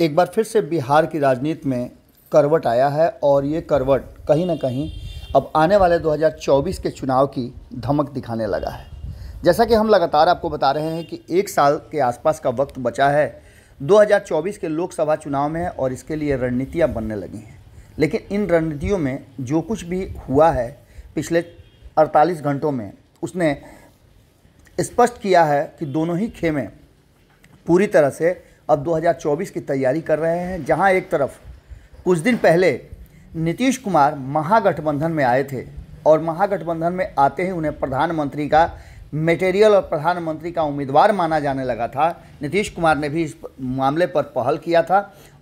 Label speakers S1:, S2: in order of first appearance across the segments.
S1: एक बार फिर से बिहार की राजनीति में करवट आया है और ये करवट कहीं ना कहीं अब आने वाले 2024 के चुनाव की धमक दिखाने लगा है जैसा कि हम लगातार आपको बता रहे हैं कि एक साल के आसपास का वक्त बचा है 2024 के लोकसभा चुनाव में और इसके लिए रणनीतियाँ बनने लगी हैं लेकिन इन रणनीतियों में जो कुछ भी हुआ है पिछले 48 घंटों में उसने स्पष्ट किया है कि दोनों ही खेमे पूरी तरह से अब 2024 की तैयारी कर रहे हैं जहां एक तरफ कुछ दिन पहले नीतीश कुमार महागठबंधन में आए थे और महागठबंधन में आते ही उन्हें प्रधानमंत्री का मटेरियल और प्रधानमंत्री का उम्मीदवार माना जाने लगा था नीतीश कुमार ने भी इस मामले पर पहल किया था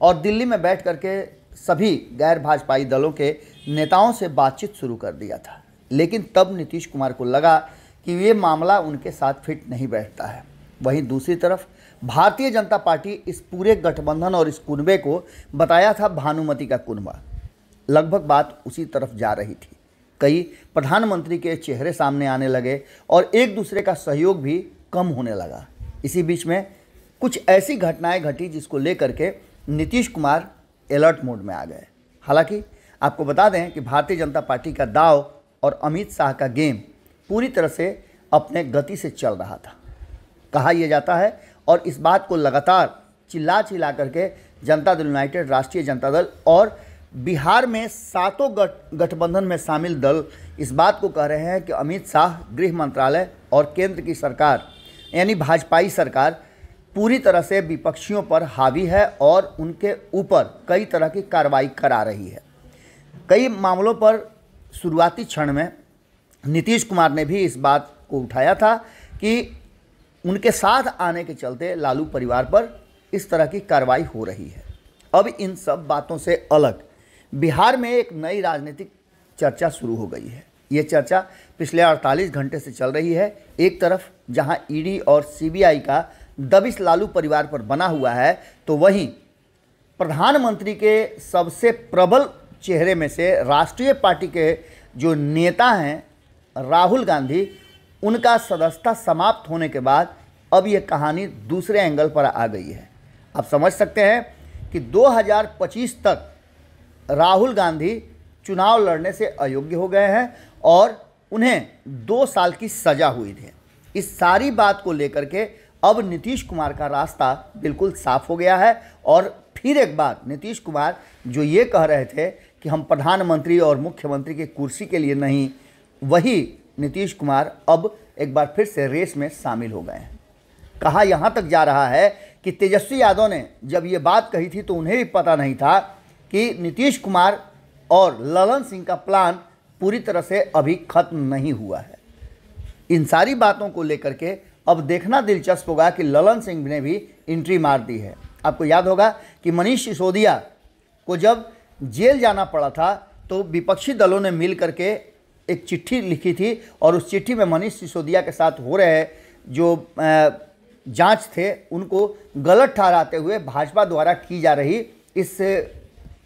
S1: और दिल्ली में बैठ करके सभी गैर भाजपाई दलों के नेताओं से बातचीत शुरू कर दिया था लेकिन तब नीतीश कुमार को लगा कि ये मामला उनके साथ फिट नहीं बैठता है वहीं दूसरी तरफ भारतीय जनता पार्टी इस पूरे गठबंधन और इस कुनबे को बताया था भानुमति का कुनबा लगभग बात उसी तरफ जा रही थी कई प्रधानमंत्री के चेहरे सामने आने लगे और एक दूसरे का सहयोग भी कम होने लगा इसी बीच में कुछ ऐसी घटनाएं घटी जिसको लेकर के नीतीश कुमार अलर्ट मोड में आ गए हालांकि आपको बता दें कि भारतीय जनता पार्टी का दाव और अमित शाह का गेम पूरी तरह से अपने गति से चल रहा था कहा यह जाता है और इस बात को लगातार चिल्ला चिल्ला करके जनता दल यूनाइटेड राष्ट्रीय जनता दल और बिहार में सातों गठबंधन में शामिल दल इस बात को कह रहे हैं कि अमित शाह गृह मंत्रालय और केंद्र की सरकार यानी भाजपाई सरकार पूरी तरह से विपक्षियों पर हावी है और उनके ऊपर कई तरह की कार्रवाई करा रही है कई मामलों पर शुरुआती क्षण में नीतीश कुमार ने भी इस बात को उठाया था कि उनके साथ आने के चलते लालू परिवार पर इस तरह की कार्रवाई हो रही है अब इन सब बातों से अलग बिहार में एक नई राजनीतिक चर्चा शुरू हो गई है ये चर्चा पिछले 48 घंटे से चल रही है एक तरफ जहां ईडी और सीबीआई का दबिश लालू परिवार पर बना हुआ है तो वहीं प्रधानमंत्री के सबसे प्रबल चेहरे में से राष्ट्रीय पार्टी के जो नेता हैं राहुल गांधी उनका सदस्यता समाप्त होने के बाद अब ये कहानी दूसरे एंगल पर आ गई है आप समझ सकते हैं कि 2025 तक राहुल गांधी चुनाव लड़ने से अयोग्य हो गए हैं और उन्हें दो साल की सज़ा हुई थी इस सारी बात को लेकर के अब नीतीश कुमार का रास्ता बिल्कुल साफ हो गया है और फिर एक बार नीतीश कुमार जो ये कह रहे थे कि हम प्रधानमंत्री और मुख्यमंत्री की कुर्सी के लिए नहीं वही नीतीश कुमार अब एक बार फिर से रेस में शामिल हो गए हैं कहा यहाँ तक जा रहा है कि तेजस्वी यादव ने जब ये बात कही थी तो उन्हें भी पता नहीं था कि नीतीश कुमार और ललन सिंह का प्लान पूरी तरह से अभी खत्म नहीं हुआ है इन सारी बातों को लेकर के अब देखना दिलचस्प होगा कि ललन सिंह ने भी एंट्री मार दी है आपको याद होगा कि मनीष सिसोदिया को जब जेल जाना पड़ा था तो विपक्षी दलों ने मिल करके एक चिट्ठी लिखी थी और उस चिट्ठी में मनीष सिसोदिया के साथ हो रहे जो जांच थे उनको गलत ठहराते हुए भाजपा द्वारा की जा रही इस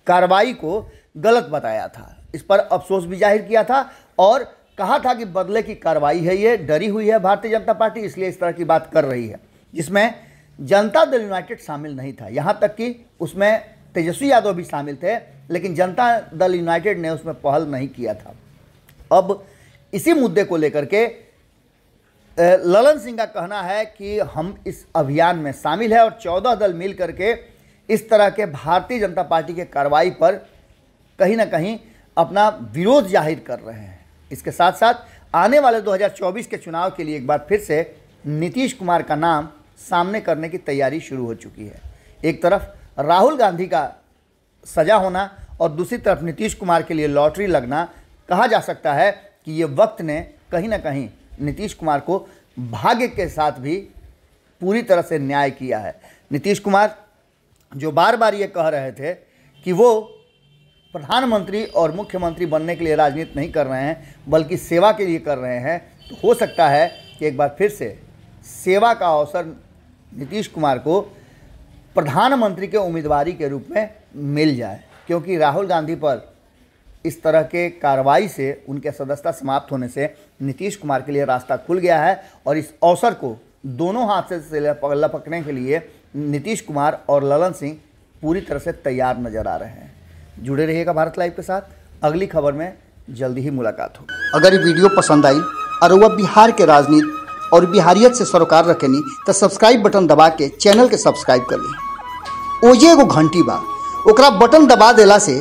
S1: कार्रवाई को गलत बताया था इस पर अफसोस भी जाहिर किया था और कहा था कि बदले की कार्रवाई है ये डरी हुई है भारतीय जनता पार्टी इसलिए इस तरह की बात कर रही है जिसमें जनता दल यूनाइटेड शामिल नहीं था यहाँ तक कि उसमें तेजस्वी यादव भी शामिल थे लेकिन जनता दल यूनाइटेड ने उसमें पहल नहीं किया था अब इसी मुद्दे को लेकर के ललन सिंह का कहना है कि हम इस अभियान में शामिल है और चौदह दल मिल करके इस तरह के भारतीय जनता पार्टी के कार्रवाई पर कहीं ना कहीं अपना विरोध जाहिर कर रहे हैं इसके साथ साथ आने वाले 2024 के चुनाव के लिए एक बार फिर से नीतीश कुमार का नाम सामने करने की तैयारी शुरू हो चुकी है एक तरफ राहुल गांधी का सजा होना और दूसरी तरफ नीतीश कुमार के लिए लॉटरी लगना कहा जा सकता है कि ये वक्त ने कहीं ना कहीं नीतीश कुमार को भाग्य के साथ भी पूरी तरह से न्याय किया है नीतीश कुमार जो बार बार ये कह रहे थे कि वो प्रधानमंत्री और मुख्यमंत्री बनने के लिए राजनीति नहीं कर रहे हैं बल्कि सेवा के लिए कर रहे हैं तो हो सकता है कि एक बार फिर से सेवा का अवसर नीतीश कुमार को प्रधानमंत्री के उम्मीदवारी के रूप में मिल जाए क्योंकि राहुल गांधी पर इस तरह के कार्रवाई से उनके सदस्यता समाप्त होने से नीतीश कुमार के लिए रास्ता खुल गया है और इस अवसर को दोनों हाथ से लपकने के लिए नीतीश कुमार और ललन सिंह पूरी तरह से तैयार नजर आ रहे हैं जुड़े रहिएगा भारत लाइव के साथ अगली खबर में जल्दी ही मुलाकात हो अगर वीडियो पसंद आई और वह बिहार के राजनीति और बिहारियत से सरोकार रखेनी तो सब्सक्राइब बटन दबा के चैनल के सब्सक्राइब कर ली ओजे एगो घंटी बा ओकरा बटन दबा देला से